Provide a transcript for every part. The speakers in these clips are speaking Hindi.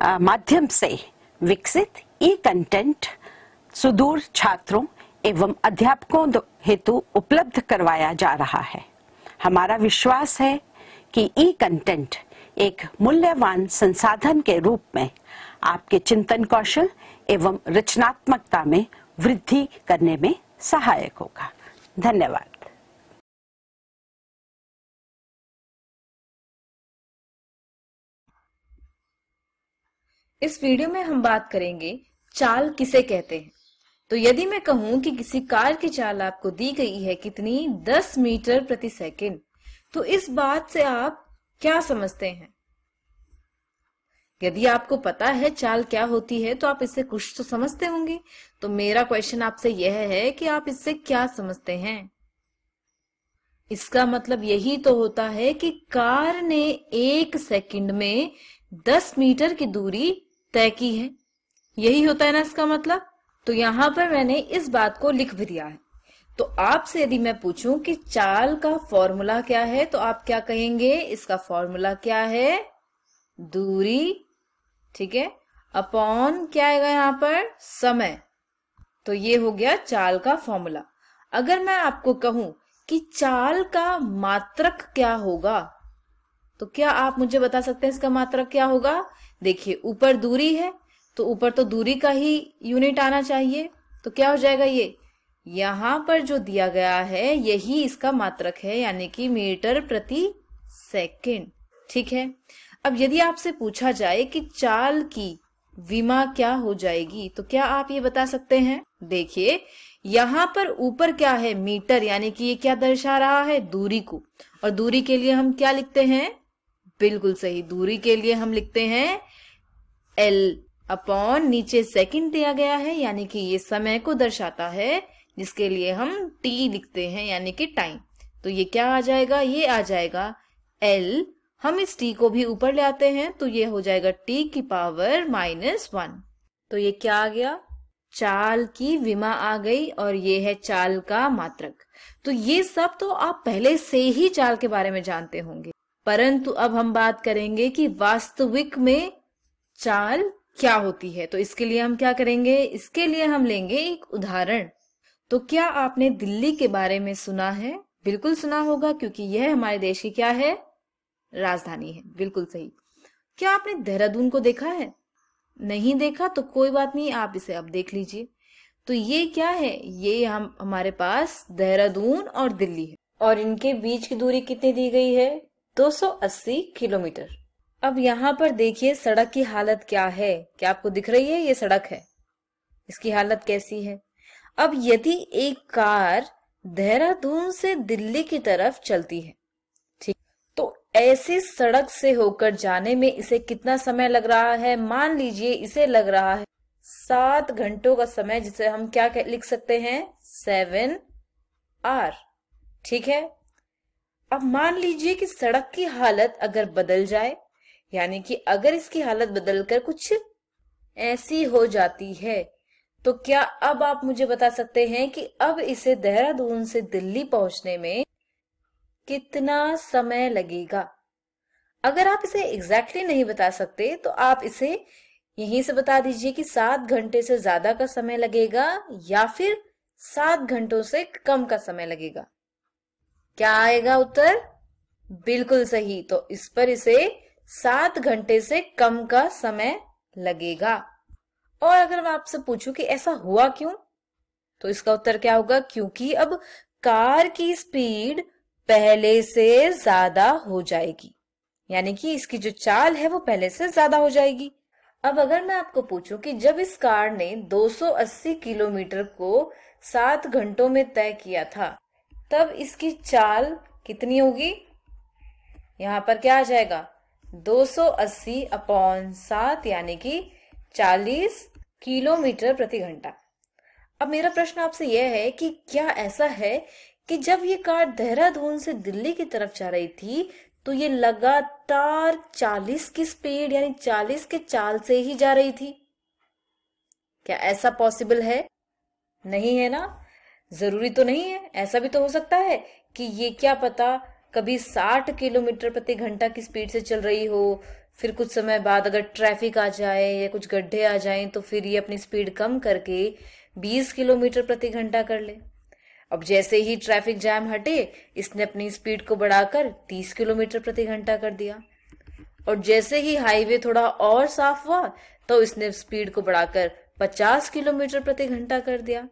माध्यम से विकसित ई कंटेंट सुदूर छात्रों एवं अध्यापकों हेतु उपलब्ध करवाया जा रहा है हमारा विश्वास है कि ई कंटेंट एक मूल्यवान संसाधन के रूप में आपके चिंतन कौशल एवं रचनात्मकता में वृद्धि करने में सहायक होगा धन्यवाद इस वीडियो में हम बात करेंगे चाल किसे कहते हैं तो यदि मैं कहूं कि किसी कार की चाल आपको दी गई है कितनी 10 मीटर प्रति सेकंड तो इस बात से आप क्या समझते हैं यदि आपको पता है चाल क्या होती है तो आप इससे कुछ तो समझते होंगे तो मेरा क्वेश्चन आपसे यह है कि आप इससे क्या समझते हैं इसका मतलब यही तो होता है कि कार ने एक सेकंड में 10 मीटर की दूरी तय की है यही होता है ना इसका मतलब तो यहाँ पर मैंने इस बात को लिख भी दिया है तो आपसे यदि मैं पूछूं कि चाल का फॉर्मूला क्या है तो आप क्या कहेंगे इसका फॉर्मूला क्या है दूरी ठीक है अपॉन क्या आएगा यहाँ पर समय तो ये हो गया चाल का फॉर्मूला अगर मैं आपको कहूं कि चाल का मात्रक क्या होगा तो क्या आप मुझे बता सकते हैं इसका मात्रक क्या होगा देखिए ऊपर दूरी है तो ऊपर तो दूरी का ही यूनिट आना चाहिए तो क्या हो जाएगा ये यहाँ पर जो दिया गया है यही इसका मात्रक है यानी कि मीटर प्रति सेकंड ठीक है अब यदि आपसे पूछा जाए कि चाल की विमा क्या हो जाएगी तो क्या आप ये बता सकते हैं देखिए यहाँ पर ऊपर क्या है मीटर यानी कि ये क्या दर्शा रहा है दूरी को और दूरी के लिए हम क्या लिखते हैं बिल्कुल सही दूरी के लिए हम लिखते हैं एल अपॉन नीचे सेकंड दिया गया है यानी कि ये समय को दर्शाता है जिसके लिए हम टी लिखते हैं यानी कि टाइम तो ये क्या आ जाएगा ये आ जाएगा एल हम इस टी को भी ऊपर ले आते हैं तो ये हो जाएगा टी की पावर माइनस वन तो ये क्या आ गया चाल की विमा आ गई और ये है चाल का मात्रक तो ये सब तो आप पहले से ही चाल के बारे में जानते होंगे परंतु अब हम बात करेंगे कि वास्तविक में चाल क्या होती है तो इसके लिए हम क्या करेंगे इसके लिए हम लेंगे एक उदाहरण तो क्या आपने दिल्ली के बारे में सुना है बिल्कुल सुना होगा क्योंकि यह हमारे देश की क्या है राजधानी है बिल्कुल सही क्या आपने देहरादून को देखा है नहीं देखा तो कोई बात नहीं आप इसे अब देख लीजिए तो ये क्या है ये हम हमारे पास देहरादून और दिल्ली है और इनके बीच की दूरी कितनी दी गई है 280 किलोमीटर अब यहाँ पर देखिए सड़क की हालत क्या है क्या आपको दिख रही है ये सड़क है इसकी हालत कैसी है अब यदि एक कार देहरादून से दिल्ली की तरफ चलती है ठीक तो ऐसी सड़क से होकर जाने में इसे कितना समय लग रहा है मान लीजिए इसे लग रहा है सात घंटों का समय जिसे हम क्या लिख सकते हैं सेवन आर ठीक है अब मान लीजिए कि सड़क की हालत अगर बदल जाए यानी कि अगर इसकी हालत बदलकर कुछ ऐसी हो जाती है तो क्या अब आप मुझे बता सकते हैं कि अब इसे देहरादून से दिल्ली पहुंचने में कितना समय लगेगा अगर आप इसे एग्जैक्टली exactly नहीं बता सकते तो आप इसे यहीं से बता दीजिए कि सात घंटे से ज्यादा का समय लगेगा या फिर सात घंटों से कम का समय लगेगा क्या आएगा उत्तर बिल्कुल सही तो इस पर इसे सात घंटे से कम का समय लगेगा और अगर मैं आपसे पूछूं कि ऐसा हुआ क्यों तो इसका उत्तर क्या होगा क्योंकि अब कार की स्पीड पहले से ज्यादा हो जाएगी यानी कि इसकी जो चाल है वो पहले से ज्यादा हो जाएगी अब अगर मैं आपको पूछूं कि जब इस कार ने 280 किलोमीटर को सात घंटों में तय किया था तब इसकी चाल कितनी होगी यहाँ पर क्या आ जाएगा 280 अपॉन सात यानी कि 40 किलोमीटर प्रति घंटा अब मेरा प्रश्न आपसे यह है कि क्या ऐसा है कि जब ये कार देहरादून से दिल्ली की तरफ जा रही थी तो ये लगातार 40 की स्पीड यानी 40 के चाल से ही जा रही थी क्या ऐसा पॉसिबल है नहीं है ना जरूरी तो नहीं है ऐसा भी तो हो सकता है कि ये क्या पता कभी साठ किलोमीटर प्रति घंटा की स्पीड से चल रही हो फिर कुछ समय बाद अगर ट्रैफिक आ जाए या कुछ गड्ढे आ जाए तो फिर ये अपनी स्पीड कम करके 20 किलोमीटर प्रति घंटा कर ले अब जैसे ही ट्रैफिक जैम हटे इसने अपनी स्पीड को बढ़ाकर 30 किलोमीटर प्रति घंटा कर दिया और जैसे ही हाईवे थोड़ा और साफ हुआ तो इसने स्पीड को बढ़ाकर 50 किलोमीटर प्रति घंटा कर दिया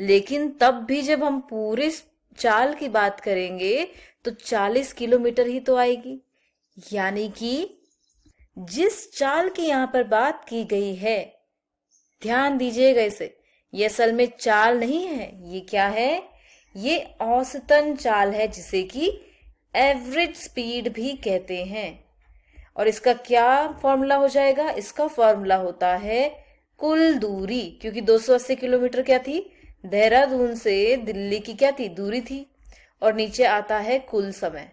लेकिन तब भी जब हम पूरे चाल की बात करेंगे तो 40 किलोमीटर ही तो आएगी यानी कि जिस चाल की यहां पर बात की गई है ध्यान दीजिएगा इसे ये असल में चाल नहीं है ये क्या है ये औसतन चाल है जिसे कि एवरेज स्पीड भी कहते हैं और इसका क्या फॉर्मूला हो जाएगा इसका फॉर्मूला होता है कुल दूरी क्योंकि 280 किलोमीटर क्या थी देहरादून से दिल्ली की क्या थी दूरी थी और नीचे आता है कुल समय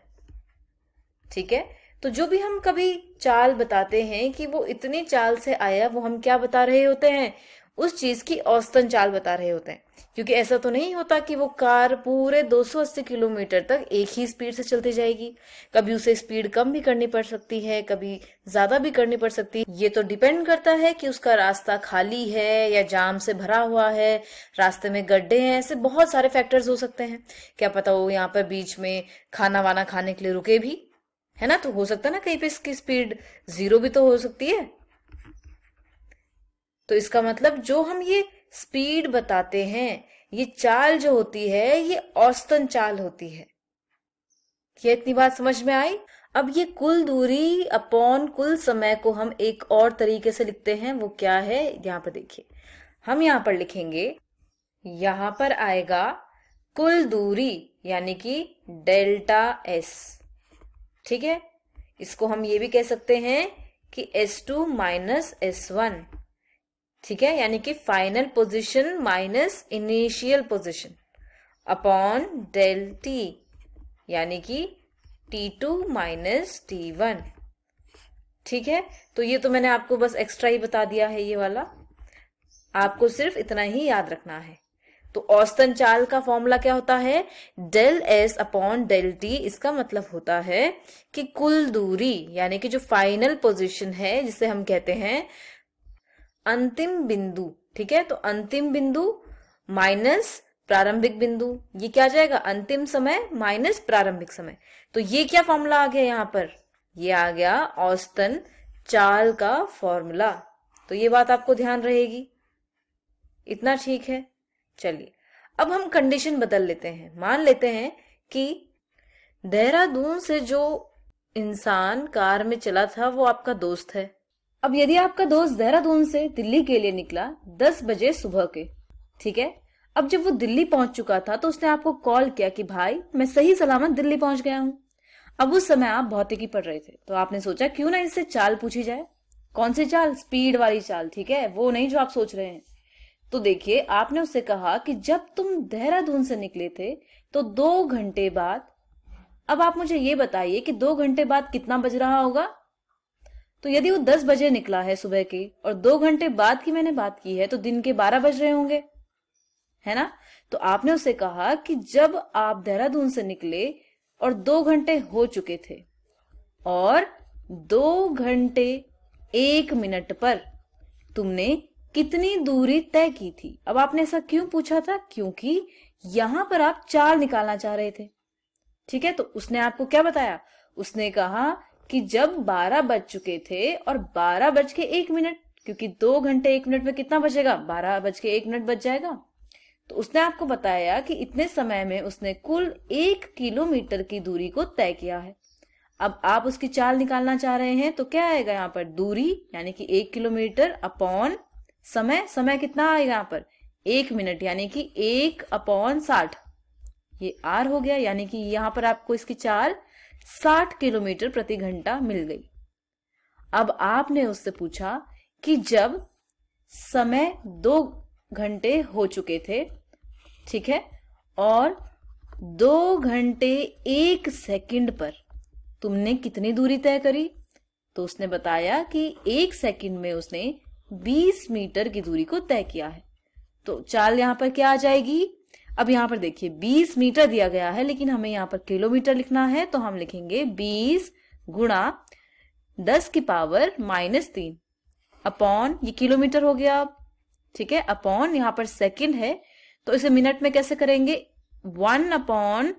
ठीक है तो जो भी हम कभी चाल बताते हैं कि वो इतनी चाल से आया वो हम क्या बता रहे होते हैं उस चीज की औसतन चाल बता रहे होते हैं क्योंकि ऐसा तो नहीं होता कि वो कार पूरे 280 किलोमीटर तक एक ही स्पीड से चलती जाएगी कभी उसे स्पीड कम भी करनी पड़ सकती है कभी ज्यादा भी करनी पड़ सकती है ये तो डिपेंड करता है कि उसका रास्ता खाली है या जाम से भरा हुआ है रास्ते में गड्ढे हैं ऐसे बहुत सारे फैक्टर्स हो सकते हैं क्या पता वो यहाँ पर बीच में खाना वाना खाने के लिए रुके भी है ना तो हो सकता है ना कहीं पे इसकी स्पीड जीरो भी तो हो सकती है तो इसका मतलब जो हम ये स्पीड बताते हैं ये चाल जो होती है ये औसतन चाल होती है ये इतनी बात समझ में आई अब ये कुल दूरी अपॉन कुल समय को हम एक और तरीके से लिखते हैं वो क्या है यहां पर देखिए हम यहाँ पर लिखेंगे यहाँ पर आएगा कुल दूरी यानी कि डेल्टा एस ठीक है इसको हम ये भी कह सकते हैं कि S two minus S one ठीक है यानी कि final position minus initial position upon del T यानी कि T two minus T one ठीक है तो ये तो मैंने आपको बस एक्स्ट्रा ही बता दिया है ये वाला आपको सिर्फ इतना ही याद रखना है तो औस्तन चाल का फॉर्मूला क्या होता है del S upon del T इसका मतलब होता है कि कुल दूरी यानी कि जो फाइनल पोजीशन है जिसे हम कहते हैं अंतिम बिंदु ठीक है तो अंतिम बिंदु माइनस प्रारंभिक बिंदु ये क्या जाएगा अंतिम समय माइनस प्रारंभिक समय तो ये क्या फॉर्मूला आ गया यहाँ पर ये आ गया औस्तन चाल का फॉर्मूला तो ये बात आपको ध्यान रहेगी इतना ठीक है चलिए अब हम कंडीशन बदल लेते हैं मान लेते हैं कि देहरादून से जो इंसान कार में चला था वो आपका दोस्त है अब यदि आपका दोस्त देहरादून से दिल्ली के लिए निकला दस बजे सुबह के ठीक है अब जब वो दिल्ली पहुंच चुका था तो उसने आपको कॉल किया कि भाई मैं सही सलामत दिल्ली पहुंच गया हूं अब उस समय आप भौतिकी पढ़ रहे थे तो आपने सोचा क्यों ना इससे चाल पूछी जाए कौन सी चाल स्पीड वाली चाल ठीक है वो नहीं जो आप सोच रहे हैं तो देखिए आपने उससे कहा कि जब तुम देहरादून से निकले थे तो दो घंटे बाद अब आप मुझे ये बताइए कि दो घंटे बाद कितना बज रहा होगा तो यदि वो दस बजे निकला है सुबह के और दो घंटे बाद की मैंने बात की है तो दिन के बारह बज रहे होंगे है ना तो आपने उसे कहा कि जब आप देहरादून से निकले और दो घंटे हो चुके थे और दो घंटे एक मिनट पर तुमने कितनी दूरी तय की थी अब आपने ऐसा क्यों पूछा था क्योंकि यहां पर आप चाल निकालना चाह रहे थे ठीक है तो उसने आपको क्या बताया उसने कहा कि जब 12 बज चुके थे और 12 बज के एक मिनट क्योंकि दो घंटे एक मिनट में कितना बचेगा 12 बज के एक मिनट बच जाएगा तो उसने आपको बताया कि इतने समय में उसने कुल एक किलोमीटर की दूरी को तय किया है अब आप उसकी चाल निकालना चाह रहे हैं तो क्या आएगा यहाँ पर दूरी यानी कि एक किलोमीटर अपॉन समय समय कितना आएगा यहाँ पर एक मिनट यानी कि एक अपॉन साठ ये आर हो गया यानी कि यहाँ पर आपको इसकी चाल 60 किलोमीटर प्रति घंटा मिल गई अब आपने उससे पूछा कि जब समय दो घंटे हो चुके थे ठीक है और दो घंटे एक सेकंड पर तुमने कितनी दूरी तय करी तो उसने बताया कि एक सेकंड में उसने 20 मीटर की दूरी को तय किया है तो चाल यहां पर क्या आ जाएगी अब यहाँ पर देखिए 20 मीटर दिया गया है लेकिन हमें यहाँ पर किलोमीटर लिखना है तो हम लिखेंगे 20 गुणा दस की पावर माइनस तीन अपॉन ये किलोमीटर हो गया ठीक है अपॉन यहाँ पर सेकंड है तो इसे मिनट में कैसे करेंगे वन अपॉन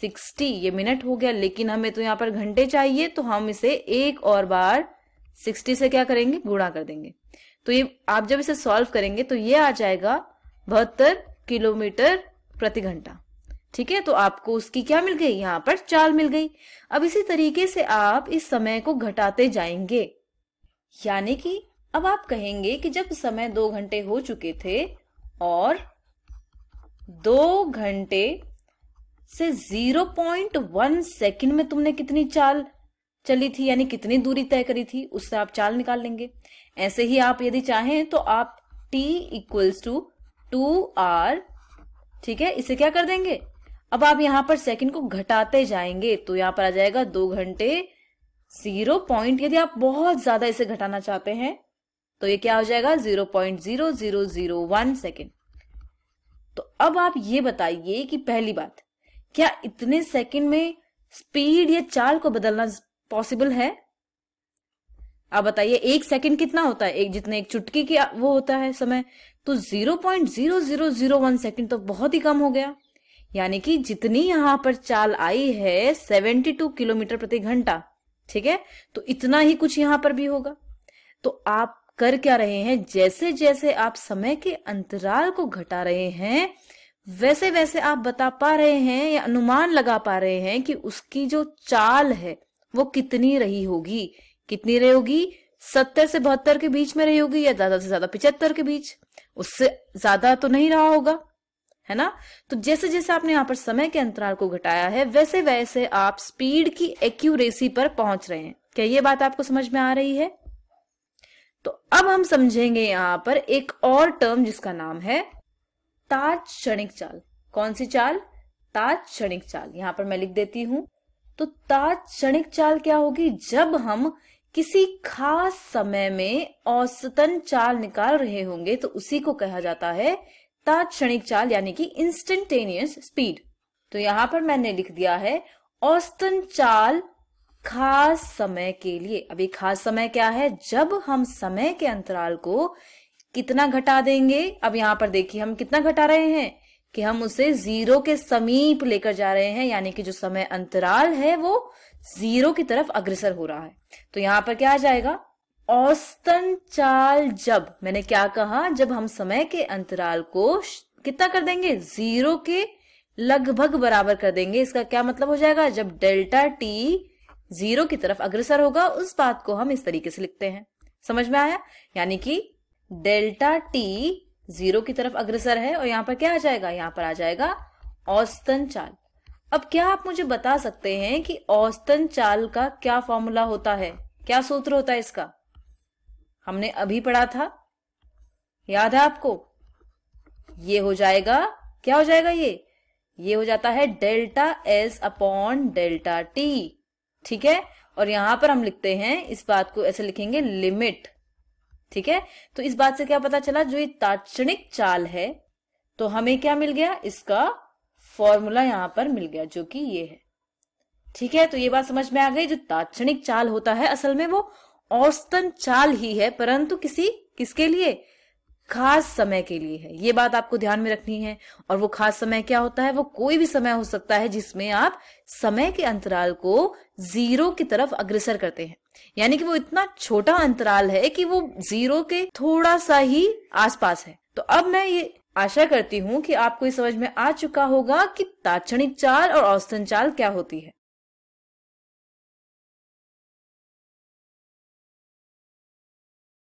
सिक्सटी ये मिनट हो गया लेकिन हमें तो यहाँ पर घंटे चाहिए तो हम इसे एक और बार सिक्सटी से क्या करेंगे गुणा कर देंगे तो ये आप जब इसे सॉल्व करेंगे तो ये आ जाएगा बहत्तर किलोमीटर प्रति घंटा ठीक है तो आपको उसकी क्या मिल गई यहाँ पर चाल मिल गई अब इसी तरीके से आप इस समय को घटाते जाएंगे यानी कि अब आप कहेंगे कि जब समय दो घंटे हो चुके थे और दो घंटे से जीरो पॉइंट वन सेकेंड में तुमने कितनी चाल चली थी यानी कितनी दूरी तय करी थी उससे आप चाल निकाल लेंगे ऐसे ही आप यदि चाहें तो आप t equals to two R ठीक है इसे क्या कर देंगे अब आप यहां पर सेकंड को घटाते जाएंगे तो यहां पर आ जाएगा दो घंटे जीरो पॉइंट यदि आप बहुत ज्यादा इसे घटाना चाहते हैं तो ये क्या हो जाएगा zero point zero zero zero one second तो अब आप ये बताइए कि पहली बात क्या इतने सेकंड में स्पीड या चाल को बदलना पॉसिबल है आप बताइए एक सेकंड कितना होता है एक जितने एक चुटकी की वो होता है समय तो 0.0001 सेकंड तो बहुत ही कम हो गया यानी कि जितनी यहाँ पर चाल आई है 72 किलोमीटर प्रति घंटा ठीक है तो इतना ही कुछ यहां पर भी होगा तो आप कर क्या रहे हैं जैसे जैसे आप समय के अंतराल को घटा रहे हैं वैसे वैसे आप बता पा रहे हैं या अनुमान लगा पा रहे हैं कि उसकी जो चाल है वो कितनी रही होगी कितनी रही होगी सत्तर से बहत्तर के बीच में रही होगी या ज्यादा से ज्यादा पिचहत्तर के बीच उससे ज्यादा तो नहीं रहा होगा है ना तो जैसे जैसे आपने यहाँ पर समय के अंतराल को घटाया है वैसे वैसे आप स्पीड की एक्यूरेसी पर पहुंच रहे हैं क्या ये बात आपको समझ में आ रही है तो अब हम समझेंगे यहां पर एक और टर्म जिसका नाम है ताज क्षणिक चाल कौन सी चाल ताज क्षणिक चाल यहां पर मैं लिख देती हूं तो ताज क्षणिक चाल क्या होगी जब हम किसी खास समय में औसतन चाल निकाल रहे होंगे तो उसी को कहा जाता है तात्णिक चाल यानी कि इंस्टेंटेनियस स्पीड तो यहां पर मैंने लिख दिया है औसतन चाल खास समय के लिए अभी खास समय क्या है जब हम समय के अंतराल को कितना घटा देंगे अब यहां पर देखिए हम कितना घटा रहे हैं कि हम उसे जीरो के समीप लेकर जा रहे हैं यानी कि जो समय अंतराल है वो जीरो की तरफ अग्रसर हो रहा है तो यहां पर क्या आ जाएगा औस्तन चाल जब मैंने क्या कहा जब हम समय के अंतराल को कितना कर देंगे जीरो के लगभग बराबर कर देंगे इसका क्या मतलब हो जाएगा जब डेल्टा टी जीरो की तरफ अग्रसर होगा उस बात को हम इस तरीके से लिखते हैं समझ में आया यानी कि डेल्टा टी जीरो की तरफ अग्रसर है और यहाँ पर क्या आ जाएगा यहाँ पर आ जाएगा औस्तन चाल अब क्या आप मुझे बता सकते हैं कि औस्तन चाल का क्या फॉर्मूला होता है क्या सूत्र होता है इसका हमने अभी पढ़ा था याद है आपको ये हो जाएगा क्या हो जाएगा ये ये हो जाता है delta S upon delta T ठीक है और यहां पर हम लिखते हैं इस बात को ऐसे लिखेंगे लिमिट ठीक है तो इस बात से क्या पता चला जो ये ताक्षणिक चाल है तो हमें क्या मिल गया इसका फॉर्मूला यहां पर मिल गया जो कि ये है ठीक है तो ये बात समझ में आ गई जो ताक्षणिक चाल होता है असल में वो औसतन चाल ही है परंतु किसी किसके लिए खास समय के लिए है ये बात आपको ध्यान में रखनी है और वो खास समय क्या होता है वो कोई भी समय हो सकता है जिसमें आप समय के अंतराल को जीरो की तरफ अग्रसर करते हैं यानी कि वो इतना छोटा अंतराल है कि वो जीरो के थोड़ा सा ही आसपास है तो अब मैं ये आशा करती हूँ कि आपको समझ में आ चुका होगा कि ताक्षणिक चाल और औसतन चाल क्या होती है